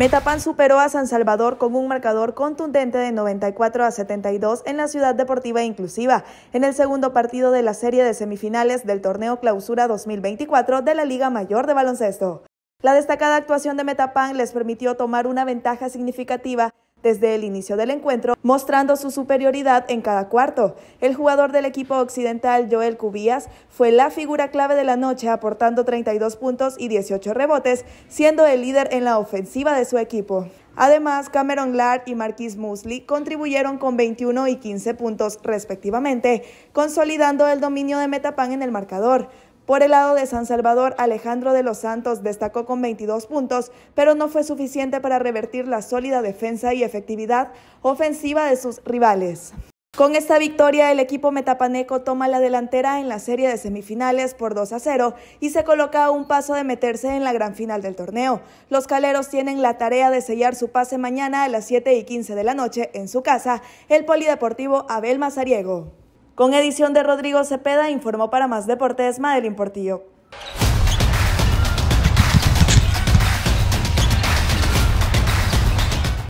Metapan superó a San Salvador con un marcador contundente de 94 a 72 en la Ciudad Deportiva Inclusiva, en el segundo partido de la serie de semifinales del torneo Clausura 2024 de la Liga Mayor de Baloncesto. La destacada actuación de Metapan les permitió tomar una ventaja significativa desde el inicio del encuentro, mostrando su superioridad en cada cuarto. El jugador del equipo occidental, Joel Cubías, fue la figura clave de la noche, aportando 32 puntos y 18 rebotes, siendo el líder en la ofensiva de su equipo. Además, Cameron Lard y Marquis Musley contribuyeron con 21 y 15 puntos respectivamente, consolidando el dominio de Metapan en el marcador. Por el lado de San Salvador, Alejandro de los Santos destacó con 22 puntos, pero no fue suficiente para revertir la sólida defensa y efectividad ofensiva de sus rivales. Con esta victoria, el equipo metapaneco toma la delantera en la serie de semifinales por 2 a 0 y se coloca a un paso de meterse en la gran final del torneo. Los caleros tienen la tarea de sellar su pase mañana a las 7 y 15 de la noche en su casa, el Polideportivo Abel Mazariego. Con edición de Rodrigo Cepeda, informó para más deportes Madeline Portillo.